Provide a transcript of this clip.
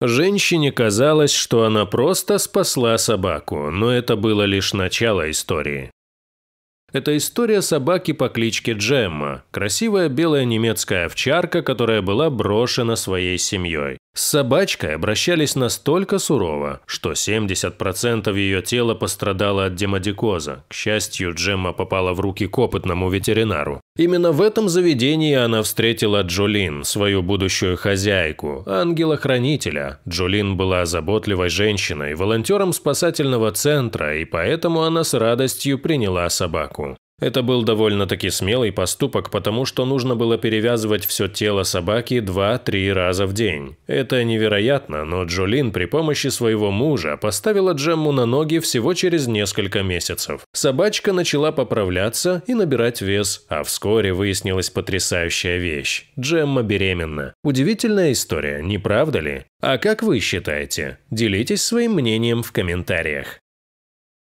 Женщине казалось, что она просто спасла собаку, но это было лишь начало истории. Это история собаки по кличке Джемма, красивая белая немецкая овчарка, которая была брошена своей семьей. С собачкой обращались настолько сурово, что 70% ее тела пострадало от демодикоза. К счастью, Джемма попала в руки к опытному ветеринару. Именно в этом заведении она встретила Джолин, свою будущую хозяйку, ангела-хранителя. Джолин была заботливой женщиной, волонтером спасательного центра, и поэтому она с радостью приняла собаку. Это был довольно-таки смелый поступок, потому что нужно было перевязывать все тело собаки 2-3 раза в день. Это невероятно, но Джолин при помощи своего мужа поставила Джемму на ноги всего через несколько месяцев. Собачка начала поправляться и набирать вес, а вскоре выяснилась потрясающая вещь. Джемма беременна. Удивительная история, не правда ли? А как вы считаете? Делитесь своим мнением в комментариях.